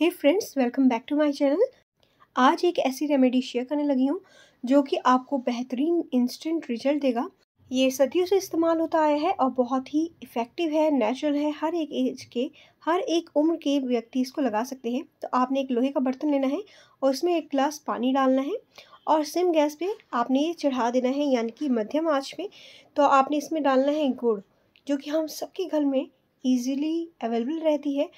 Hey friends welcome back to my channel आज एक ऐसी रेमेडी शेयर करने लगी हूँ जो कि आपको बेहतरीन इंस्टेंट रिजल्ट देगा ये सदियों से इस्तेमाल होता आया है और बहुत ही इफ़ेक्टिव है नेचुरल है हर एक एज के हर एक उम्र के व्यक्ति इसको लगा सकते हैं तो आपने एक लोहे का बर्तन लेना है और उसमें एक गिलास पानी डालना है और सिम गैस पर आपने ये चढ़ा देना है यानी कि मध्यम आँच में तो आपने इसमें डालना है गुड़ जो कि हम सबके घर में ईज़िली अवेलेबल रहती है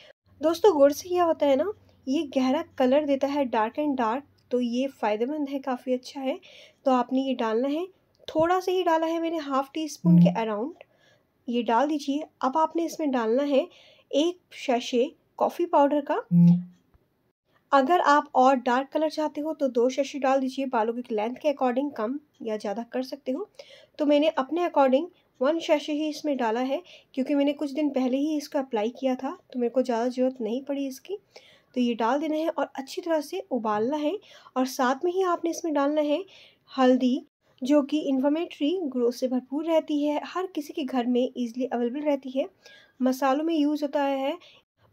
दोस्तों गुड़ से क्या होता है ना ये गहरा कलर देता है डार्क एंड डार्क तो ये फ़ायदेमंद है काफ़ी अच्छा है तो आपने ये डालना है थोड़ा सा ही डाला है मैंने हाफ़ टी स्पून के हम्म। अराउंड ये डाल दीजिए अब आपने इसमें डालना है एक शशे कॉफ़ी पाउडर का हम्म। अगर आप और डार्क कलर चाहते हो तो दो शशे डाल दीजिए बालों की लेंथ के अकॉर्डिंग कम या ज़्यादा कर सकते हो तो मैंने अपने अकॉर्डिंग वन शैशे ही इसमें डाला है क्योंकि मैंने कुछ दिन पहले ही इसको अप्लाई किया था तो मेरे को ज़्यादा ज़रूरत नहीं पड़ी इसकी तो ये डाल देना है और अच्छी तरह से उबालना है और साथ में ही आपने इसमें डालना है हल्दी जो कि इन्फॉर्मेटरी ग्रोथ से भरपूर रहती है हर किसी के घर में ईजिली अवेलेबल रहती है मसालों में यूज़ होता है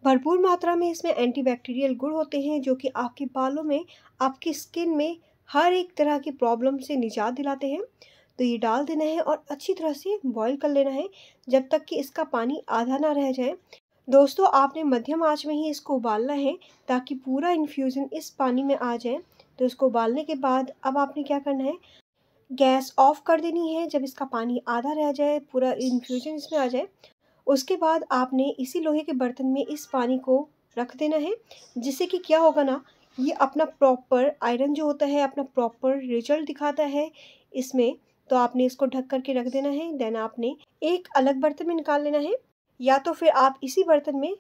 भरपूर मात्रा में इसमें एंटीबैक्टीरियल गुण होते हैं जो कि आपके बालों में आपकी स्किन में हर एक तरह की प्रॉब्लम से निजात दिलाते हैं तो ये डाल देना है और अच्छी तरह से बॉईल कर लेना है जब तक कि इसका पानी आधा ना रह जाए दोस्तों आपने मध्यम आँच में ही इसको उबालना है ताकि पूरा इन्फ्यूज़न इस पानी में आ जाए तो इसको उबालने के बाद अब आपने क्या करना है गैस ऑफ कर देनी है जब इसका पानी आधा रह जाए पूरा इन्फ्यूज़न इसमें आ जाए उसके बाद आपने इसी लोहे के बर्तन में इस पानी को रख देना है जिससे कि क्या होगा ना ये अपना प्रॉपर आयरन जो होता है अपना प्रॉपर रिजल्ट दिखाता है इसमें तो आपने इसको ढक करके रख देना है देन आपने एक अलग बर्तन में निकाल लेना है या तो फिर आप इसी बर्तन में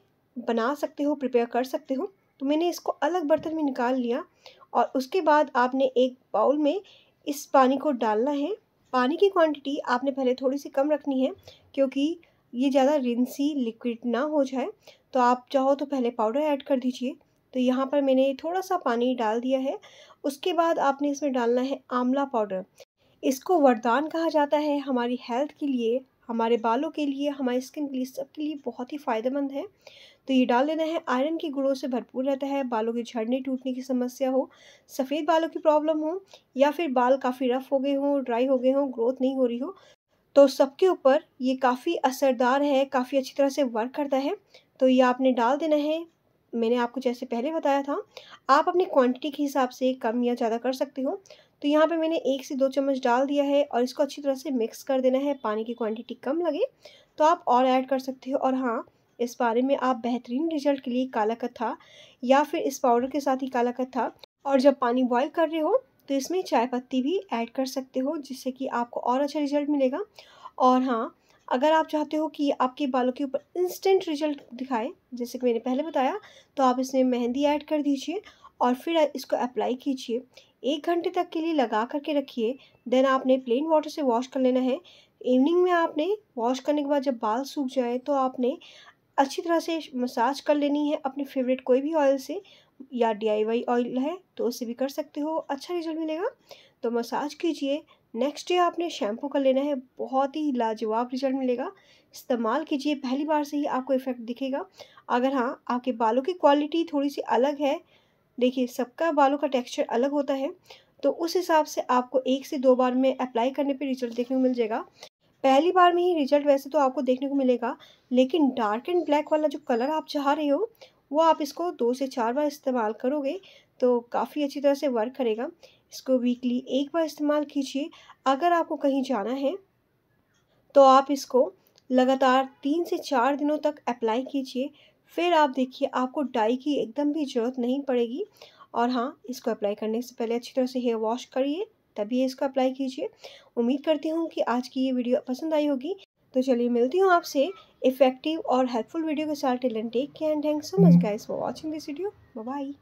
बना सकते हो प्रिपेयर कर सकते हो तो मैंने इसको अलग बर्तन में निकाल लिया और उसके बाद आपने एक बाउल में इस पानी को डालना है पानी की क्वांटिटी आपने पहले थोड़ी सी कम रखनी है क्योंकि ये ज़्यादा रिंसी लिक्विड ना हो जाए तो आप चाहो तो पहले पाउडर ऐड कर दीजिए तो यहाँ पर मैंने थोड़ा सा पानी डाल दिया है उसके बाद आपने इसमें डालना है आंवला पाउडर इसको वरदान कहा जाता है हमारी हेल्थ के लिए हमारे बालों के लिए हमारी स्किन के लिए सबके लिए बहुत ही फ़ायदेमंद है तो ये डाल देना है आयरन के गुड़ों से भरपूर रहता है बालों के झड़ने टूटने की समस्या हो सफ़ेद बालों की प्रॉब्लम हो या फिर बाल काफ़ी रफ़ हो गए हों ड्राई हो गए हों ग्रोथ नहीं हो रही हो तो सबके ऊपर ये काफ़ी असरदार है काफ़ी अच्छी तरह से वर्क करता है तो ये आपने डाल देना है मैंने आपको जैसे पहले बताया था आप अपनी क्वांटिटी के हिसाब से कम या ज़्यादा कर सकते हो तो यहाँ पे मैंने एक से दो चम्मच डाल दिया है और इसको अच्छी तरह से मिक्स कर देना है पानी की क्वांटिटी कम लगे तो आप और ऐड कर सकते हो और हाँ इस बारे में आप बेहतरीन रिजल्ट के लिए काला कत्था या फिर इस पाउडर के साथ ही काला कत्था और जब पानी बॉयल कर रहे हो तो इसमें चाय पत्ती भी ऐड कर सकते हो जिससे कि आपको और अच्छा रिजल्ट मिलेगा और हाँ अगर आप चाहते हो कि आपके बालों के ऊपर इंस्टेंट रिजल्ट दिखाए जैसे कि मैंने पहले बताया तो आप इसमें मेहंदी ऐड कर दीजिए और फिर इसको अप्लाई कीजिए एक घंटे तक के लिए लगा करके रखिए देन आपने प्लेन वाटर से वॉश कर लेना है इवनिंग में आपने वॉश करने के बाद जब बाल सूख जाए तो आपने अच्छी तरह से मसाज कर लेनी है अपने फेवरेट कोई भी ऑयल से या डी आई वाई ऑयल है तो उससे भी कर सकते हो अच्छा रिजल्ट मिलेगा तो मसाज कीजिए नेक्स्ट डे आपने शैम्पू का लेना है बहुत ही लाजवाब रिजल्ट मिलेगा इस्तेमाल कीजिए पहली बार से ही आपको इफ़ेक्ट दिखेगा अगर हाँ आपके बालों की क्वालिटी थोड़ी सी अलग है देखिए सबका बालों का टेक्स्चर अलग होता है तो उस हिसाब से आपको एक से दो बार में अप्लाई करने पे रिजल्ट देखने को मिल जाएगा पहली बार में ही रिजल्ट वैसे तो आपको देखने को मिलेगा लेकिन डार्क एंड ब्लैक वाला जो कलर आप चाह रहे हो वो आप इसको दो से चार बार इस्तेमाल करोगे तो काफ़ी अच्छी तरह से वर्क करेगा इसको वीकली एक बार इस्तेमाल कीजिए अगर आपको कहीं जाना है तो आप इसको लगातार तीन से चार दिनों तक अप्लाई कीजिए फिर आप देखिए आपको डाई की एकदम भी ज़रूरत नहीं पड़ेगी और हाँ इसको अप्लाई करने से पहले अच्छी तरह से हेयर वॉश करिए तभी इसको अप्लाई कीजिए उम्मीद करती हूँ कि आज की ये वीडियो पसंद आई होगी तो चलिए मिलती हूँ आपसे इफेक्टिव और हेल्पफुल वीडियो के साथ till then take care and thank so much guys for watching this video bye